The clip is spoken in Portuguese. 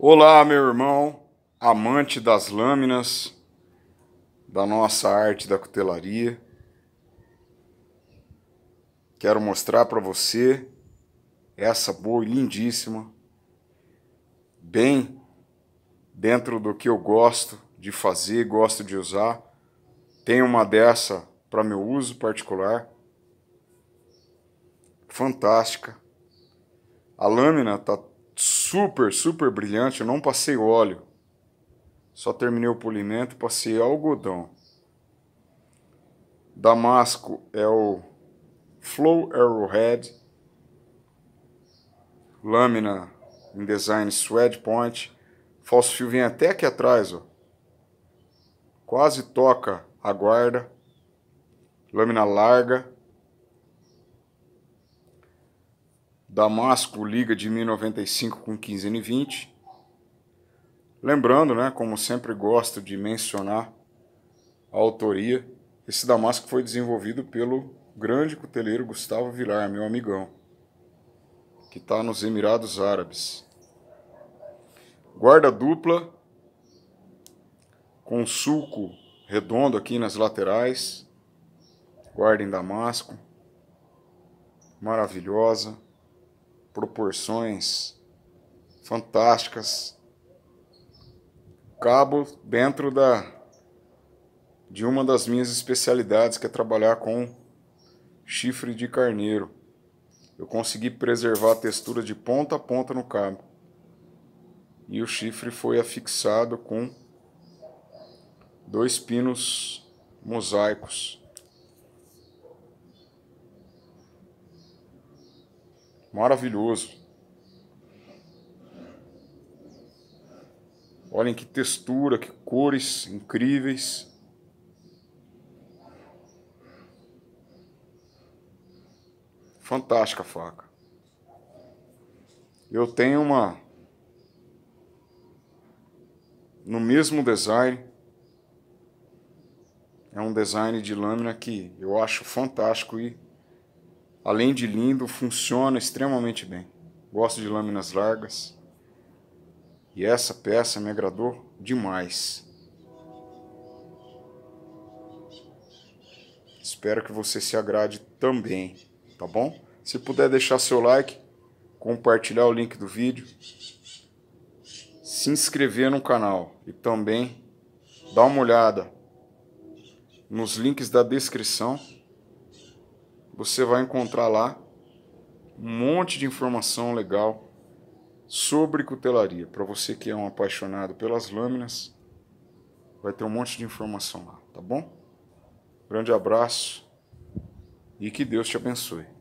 Olá, meu irmão, amante das lâminas, da nossa arte da cutelaria. Quero mostrar para você essa boa lindíssima, bem dentro do que eu gosto de fazer, gosto de usar. Tenho uma dessa para meu uso particular. Fantástica. A lâmina está super, super brilhante, eu não passei óleo. Só terminei o polimento, passei algodão. Damasco é o Flow Arrowhead. Lâmina em design suede Point. Falso fio vem até aqui atrás, ó. Quase toca a guarda. Lâmina larga. Damasco Liga de 1095 com 15 e 20. Lembrando, né, como sempre gosto de mencionar a autoria, esse Damasco foi desenvolvido pelo grande cuteleiro Gustavo Vilar, meu amigão, que está nos Emirados Árabes. Guarda dupla com sulco redondo aqui nas laterais, guarda em damasco, maravilhosa proporções fantásticas. Cabo dentro da de uma das minhas especialidades, que é trabalhar com chifre de carneiro. Eu consegui preservar a textura de ponta a ponta no cabo. E o chifre foi afixado com dois pinos mosaicos Maravilhoso. Olhem que textura, que cores incríveis. Fantástica faca. Eu tenho uma no mesmo design. É um design de lâmina que eu acho fantástico e além de lindo, funciona extremamente bem. Gosto de lâminas largas. E essa peça me agradou demais. Espero que você se agrade também, tá bom? Se puder deixar seu like, compartilhar o link do vídeo, se inscrever no canal e também dar uma olhada nos links da descrição você vai encontrar lá um monte de informação legal sobre cutelaria. Para você que é um apaixonado pelas lâminas, vai ter um monte de informação lá, tá bom? Grande abraço e que Deus te abençoe.